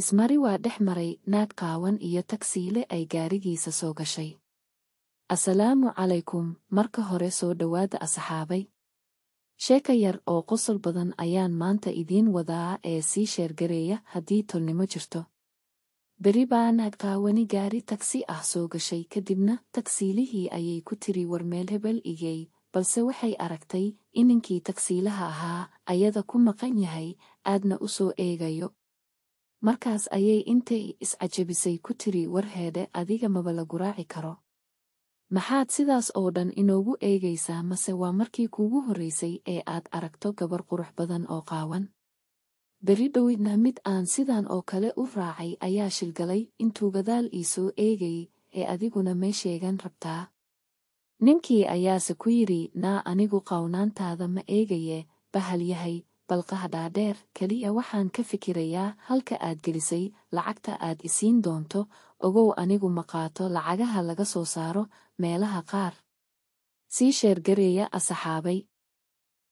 ismari waa dhex maray naag qaawan iyo tagsiile ay gaarigiisa soo gashay assalaamu calaykum marka hore soo dhowaada asxaabay sheeka yar oo qosol badan ayaan maanta idiin wadaa ee sii sheergareeya haddii tolnimo jirto beri baa naag qaawani gaari tagsi ah soo gashay kadibna tagsiilihii ayay ku tiri war meel hebel igey balse waxay aragtay ininkii tagsiilaha ahaa ayada ku maqan yahay aadna u soo eegayo markaas ayay intay is-cajabisay ku tiri warheede adiga maba lagu raaci karo maxaad sidaas oo dhan inoogu eegaysaa mase waa markii kuugu horraysay ee aad aragto gabar qurux badan oo qaawan beri dhowidna mid aan sidan oo kale u raacay ayaa shilgalay intuu gadaal ii soo eegay ee adiguna may sheegan rabtaa ninkii ayaase ku yidhi naa anigu qawnaantaada ma eegaye bahal yahay balqaha dhaadheer keliya waxaan ka fikirayaa halka aad gelisay lacagta aad isiin doonto ogow anigu maqaato lacagaha laga soo saaro meelaha qaar sii sheergareeya asaxaabay